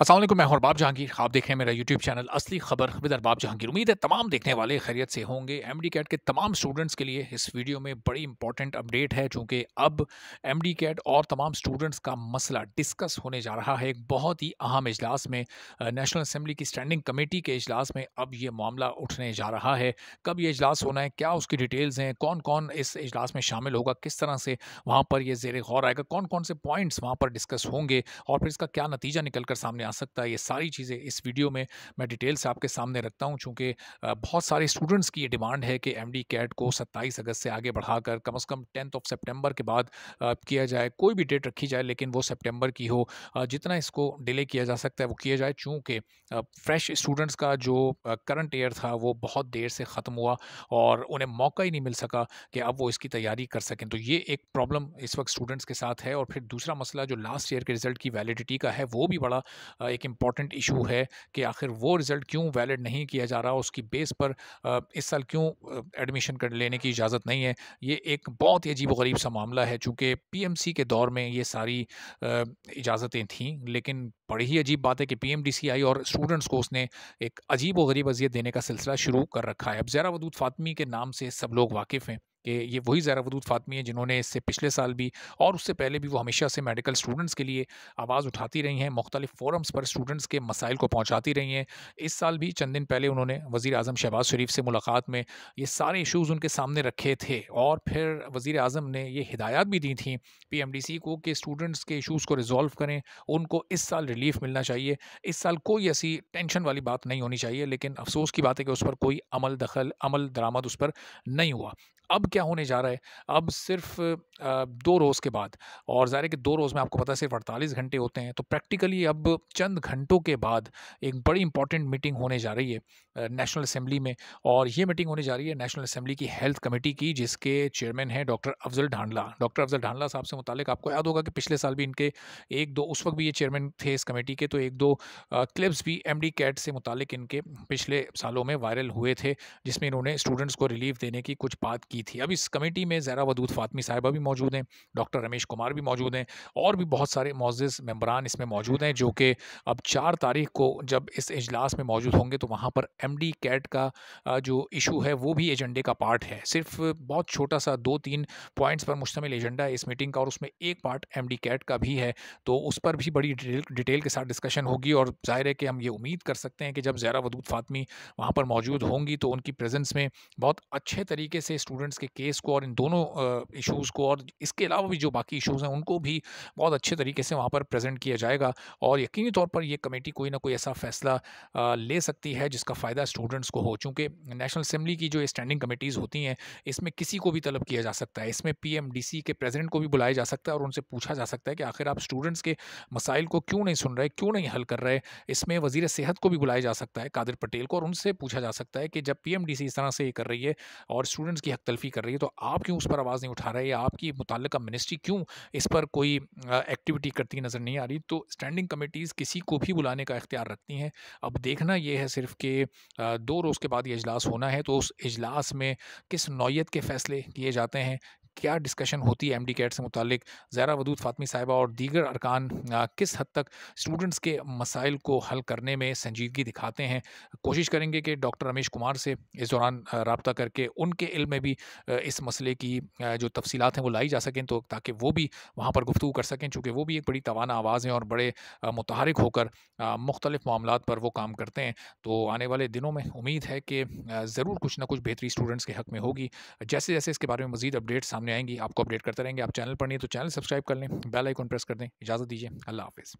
असलम मैं बाब जहांगीर आप देख रहे हैं मेरा यूट्यूब चैनल असली खबर विद अरबाब जहांगीर उम्मीद है तमाम देखने वाले खैरियत से होंगे एम डी कैट के तमाम स्टूडेंट्स के लिए इस वीडियो में बड़ी इंपॉर्टेंट अपडेट है चूँकि अब एम डी कैट और तमाम स्टूडेंट्स का मसला डिस्कस होने जा रहा है एक बहुत ही अहम इजलास में नेशनल असम्बली की स्टैंडिंग कमेटी के अजलास में अब ये मामला उठने जा रहा है कब ये अजलास होना है क्या उसकी डिटेल्स हैं कौन कौन इस अजलास में शामिल होगा किस तरह से वहाँ पर यह जेर गौर आएगा कौन कौन से पॉइंट्स वहाँ पर डिस्कस होंगे और फिर इसका क्या नतीजा निकल कर सामने में आ सकता है ये सारी चीज़ें इस वीडियो में मैं डिटेल से आपके सामने रखता हूँ चूँकि बहुत सारे स्टूडेंट्स की ये डिमांड है कि एम कैट को सत्ताईस अगस्त से आगे बढ़ाकर कम अज़ कम टेंथ ऑफ सेप्टेम्बर के बाद किया जाए कोई भी डेट रखी जाए लेकिन वो सेप्टेम्बर की हो जितना इसको डिले किया जा सकता है वो किया जाए चूँकि फ्रेश स्टूडेंट्स का जो करंट ईयर था वो बहुत देर से ख़त्म हुआ और उन्हें मौका ही नहीं मिल सका कि अब वो इसकी तैयारी कर सकें तो ये एक प्रॉब्लम इस वक्त स्टूडेंट्स के साथ है और फिर दूसरा मसला जो लास्ट ईयर के रिज़ल्ट की वैलिडिटी का है वो भी बड़ा एक इम्पॉर्टेंट इशू है कि आखिर वो रिज़ल्ट क्यों वैलिड नहीं किया जा रहा उसकी बेस पर इस साल क्यों एडमिशन कर लेने की इजाज़त नहीं है ये एक बहुत ही अजीब गरीब सा मामला है चूँकि पी के दौर में ये सारी इजाज़तें थीं लेकिन बड़ी ही अजीब बात है कि पीएमडीसी आई और स्टूडेंट्स को उसने एक अजीब व गरीब अजियत देने का सिलसिला शुरू कर रखा है अब ज़रा वदूद फातमी के नाम से सब लोग वाकिफ़ हैं कि ये वही ज़ैरा वदूद फातमी हैं जिन्होंने इससे पिछले साल भी और उससे पहले भी वो हमेशा से मेडिकल स्टूडेंट्स के लिए आवाज़ उठाती रही हैं मुख्तलिफ फोरम्स पर स्टूडेंट्स के मसाइल को पहुँचाती रही हैं इस साल भी चंद दिन पहले उन्होंने वज़ी अजम शहबाज शरीफ से मुलाकात में ये सारे इशूज़ उनके सामने रखे थे और फिर वज़ी अजम ने ये हिदायत भी दी थी पी एम डी सी को कि स्टूडेंट्स के इशूज़ को रिजॉल्व करें उनको इस साल रिलीफ मिलना चाहिए इस साल कोई ऐसी टेंशन वाली बात नहीं होनी चाहिए लेकिन अफसोस की बात है कि उस पर कोई अमल दखल अमल दरामद उस पर नहीं हुआ अब क्या होने जा रहा है अब सिर्फ दो रोज़ के बाद और ज़ाहिर कि दो रोज़ में आपको पता है सिर्फ अड़तालीस घंटे होते हैं तो प्रैक्टिकली अब चंद घंटों के बाद एक बड़ी इंपॉर्टेंट मीटिंग होने जा रही है नेशनल असम्बली में और ये मीटिंग होने जा रही है नेशनल असम्बली की हेल्थ कमेटी की जिसके चेयरमैन हैं डॉक्टर अफजल ढांडला डॉक्टर अफजल ढांडला साहब से मुतल आपको याद होगा कि पिछले साल भी इनके एक दो उस वक्त भी ये चेयरमैन थे इस कमेटी के तो एक दो क्लिप्स भी एम कैट से मुतल इनके पिछले सालों में वायरल हुए थे जिसमें इन्होंने स्टूडेंट्स को रिलीफ देने की कुछ बात की की थी अब इस कमेटी में जैरा वदूद फातमी साहिबा भी मौजूद हैं डॉक्टर रमेश कुमार भी मौजूद हैं और भी बहुत सारे मोज़ मम्बरान इसमें मौजूद हैं जो कि अब चार तारीख को जब इस अजलास में मौजूद होंगे तो वहाँ पर एम डी कैट का जो इशू है वो भी एजेंडे का पार्ट है सिर्फ बहुत छोटा सा दो तीन पॉइंट्स पर मुश्तमिल एजेंडा है इस मीटिंग का और उसमें एक पार्ट एम डी कैट का भी है तो उस पर भी बड़ी डिटेल के साथ डिस्कशन होगी और जाहिर है कि हम ये उम्मीद कर सकते हैं कि जब जैरा वदूद फातमी वहाँ पर मौजूद होंगी तो उनकी प्रेजेंस में बहुत अच्छे तरीके से स्टूडेंट स्टूडेंट्स के केस को और इन दोनों इशूज़ को और इसके अलावा भी जो बाकी इशूज हैं उनको भी बहुत अच्छे तरीके से वहाँ पर प्रजेंट किया जाएगा और यकीनी तौर पर यह कमेटी कोई ना कोई ऐसा फैसला ले सकती है जिसका फ़ायदा स्टूडेंट्स को हो चूँकि नेशनल असम्बली की जो स्टैंडिंग कमेटीज़ होती हैं इसमें किसी को भी तलब किया जा सकता है इसमें पी के प्रेजिडेंट को भी बुलाया जा सकता है और उनसे पूछा जा सकता है कि आखिर आप स्टूडेंट्स के मसाइल को क्यों नहीं सुन रहे क्यों नहीं हल कर रहे इसमें वजीर सेहत को भी बुलाया जा सकता है कादिर पटेल को और उनसे पूछा जा सकता है कि जब पी इस तरह से ये कर रही है और स्टूडेंट्स की हक सेल्फी कर रही है तो आप क्यों उस पर आवाज़ नहीं उठा रहे या आपकी मुतल मिनिस्ट्री क्यों इस पर कोई एक्टिविटी करती नज़र नहीं आ रही तो स्टैंडिंग कमेटीज़ किसी को भी बुलाने का इख्तियार रखती हैं अब देखना यह है सिर्फ कि दो रोज़ के बाद ये अजलास होना है तो उस अजलास में किस नौीयत के फ़ैसले किए जाते हैं क्या डिस्कशन होती है एम डी कैट से मुतलिक ज़ैरा वदूद फातमी साहिबा और दीगर अरकान किस हद तक स्टूडेंट्स के मसाइल को हल करने में संजीदगी दिखाते हैं कोशिश करेंगे कि डॉक्टर रमेश कुमार से इस दौरान रबता करके उनके इल में भी इस मसले की जो तफसीत हैं वो लाई जा सकें तो ताकि वो भी वहाँ पर गुफ्तु कर सकें चूँकि वो भी एक बड़ी तोाना आवाज़ हैं और बड़े मुतहरक होकर मुख्तलिफ़ मामला पर वो काम करते हैं तो आने वाले दिनों में उम्मीद है कि ज़रूर कुछ ना कुछ बेहतरी स्टूडेंट्स के हक़ में होगी जैसे जैसे इसके बारे में मज़ीद अपडेट्स सामने सामने आएंगी आपको अपडेट करते रहेंगे आप चैनल पर नहीं तो चैनल सब्सक्राइब कर लें बेल आइकॉन प्रेस कर दें इजाज़त दीजिए अल्लाह हाफिज़